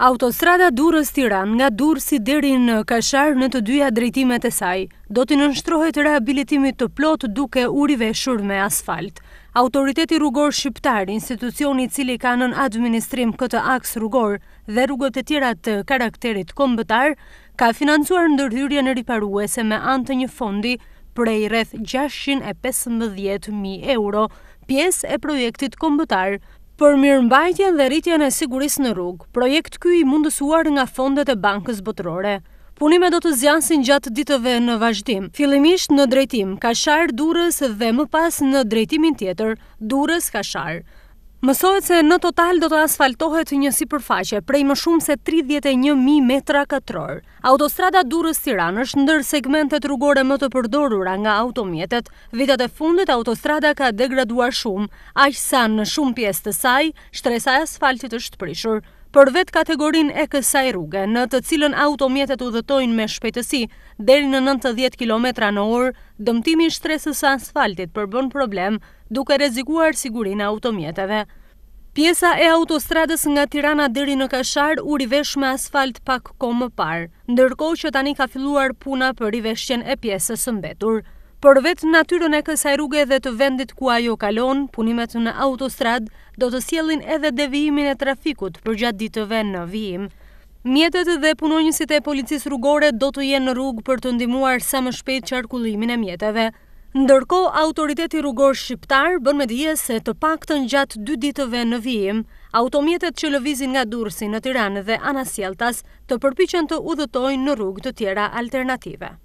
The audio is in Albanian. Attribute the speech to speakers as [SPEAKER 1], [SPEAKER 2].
[SPEAKER 1] Autostrada Durës Tiran nga Durës i deri në Kashar në të dyja drejtimet e saj, do t'i nështrohet rehabilitimit të plot duke urive shur me asfalt. Autoriteti rrugor shqiptar, institucioni cili ka nën administrim këtë aks rrugor dhe rrugot e tjera të karakterit kombëtar, ka financuar në në riparuese me antë një fondi prej rreth 615.000 euro, pjesë e projektit kombëtar për mirëmbajtjen dhe rritjen e siguris në rrugë, projekt kjo i mundësuar nga fondet e bankës botërore. Punime do të zjansin gjatë ditëve në vazhdim, filimisht në drejtim, kasharë durës dhe më pas në drejtimin tjetër, durës kasharë. Mësohet se në total do të asfaltohet një si përfaqe prej më shumë se 31.000 metra katror. Autostrada Durës Tiran është ndër segmentet rrugore më të përdorura nga automjetet. Vitat e fundit autostrada ka degraduar shumë, aqë sa në shumë pjesë të saj, shtresa e asfaltit është prishur për vetë kategorin e kësaj rrugë, në të cilën automjetet udhëtojnë me shpejtësi deri në 90 km në orë, dëmtimi i shtresës së asfaltit përbën problem, duke rrezikuar sigurinë e automjeteve. Pjesa e autostradës nga Tirana deri në Kashar u rivesh me asfalt pak kohë më parë, ndërkohë që tani ka filluar puna për riveshjen e pjesës së mbetur. Për vetë natyrën e kësaj rrugë edhe të vendit ku ajo kalon, punimet në autostrad do të sielin edhe devijimin e trafikut për gjatë ditëve në vijim. Mjetet dhe punonjësit e policisë rrugore do të jenë në rrugë për të ndimuar sa më shpejt qarkullimin e mjeteve. Ndërko, autoriteti rrugor shqiptar bën me dje se të pak të njatë dy ditëve në vijim, automjetet që lëvizin nga dursin në Tiranë dhe Anasjeltas të përpichen të udhëtojnë në rrugë të tjera alternative.